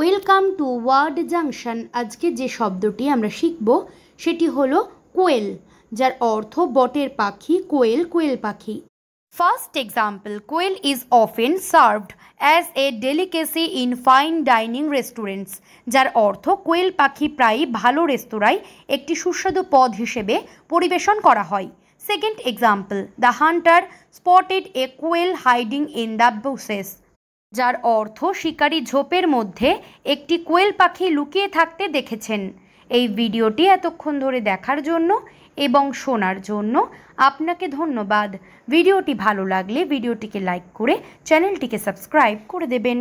welcome to word junction আজকে যে শব্দটি আমরা শিখব সেটি হলো কোয়েল যার অর্থ বটের পাখি কোয়েল কোয়েল পাখি first example quail is often served as a delicacy in fine dining restaurants যার অর্থ কোয়েল পাখি প্রায়ই ভালো রেস্তোরাঁয় একটি সুস্বাদু পদ হিসেবে পরিবেশন করা হয় second example the hunter spotted a quail hiding in the bushes যার অর্থ শিকারী ঝোপের মধ্যে একটি কোয়েল পাখি লুকিয়ে থাকতে দেখেছেন এই ভিডিওটি এতক্ষণ ধরে দেখার জন্য এবং শোনার জন্য আপনাকে ধন্যবাদ ভিডিওটি ভালো লাগলে ভিডিওটিকে লাইক করে চ্যানেলটিকে সাবস্ক্রাইব করে দেবেন